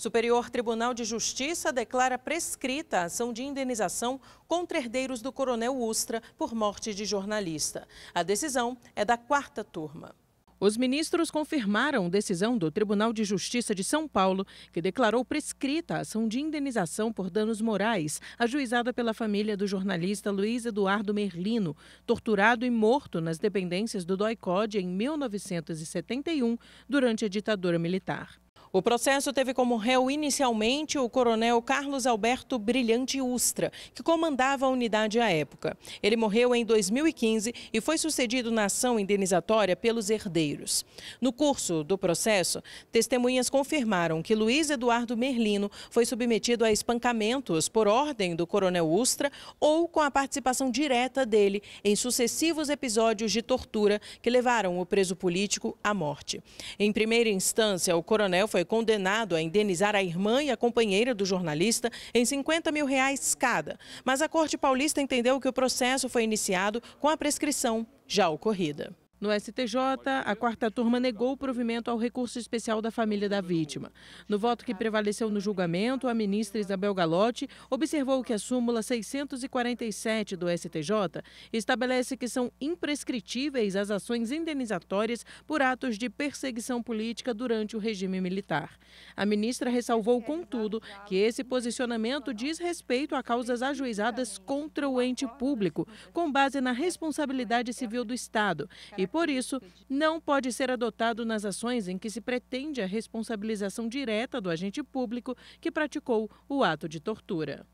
Superior Tribunal de Justiça declara prescrita a ação de indenização contra herdeiros do coronel Ustra por morte de jornalista. A decisão é da quarta turma. Os ministros confirmaram decisão do Tribunal de Justiça de São Paulo, que declarou prescrita a ação de indenização por danos morais, ajuizada pela família do jornalista Luiz Eduardo Merlino, torturado e morto nas dependências do DOI-CODE em 1971, durante a ditadura militar. O processo teve como réu inicialmente o coronel Carlos Alberto Brilhante Ustra, que comandava a unidade à época. Ele morreu em 2015 e foi sucedido na ação indenizatória pelos herdeiros. No curso do processo, testemunhas confirmaram que Luiz Eduardo Merlino foi submetido a espancamentos por ordem do coronel Ustra ou com a participação direta dele em sucessivos episódios de tortura que levaram o preso político à morte. Em primeira instância, o coronel foi foi condenado a indenizar a irmã e a companheira do jornalista em 50 mil reais cada. Mas a Corte Paulista entendeu que o processo foi iniciado com a prescrição já ocorrida. No STJ, a quarta turma negou o provimento ao recurso especial da família da vítima. No voto que prevaleceu no julgamento, a ministra Isabel Galotti observou que a súmula 647 do STJ estabelece que são imprescritíveis as ações indenizatórias por atos de perseguição política durante o regime militar. A ministra ressalvou, contudo, que esse posicionamento diz respeito a causas ajuizadas contra o ente público, com base na responsabilidade civil do Estado e por isso, não pode ser adotado nas ações em que se pretende a responsabilização direta do agente público que praticou o ato de tortura.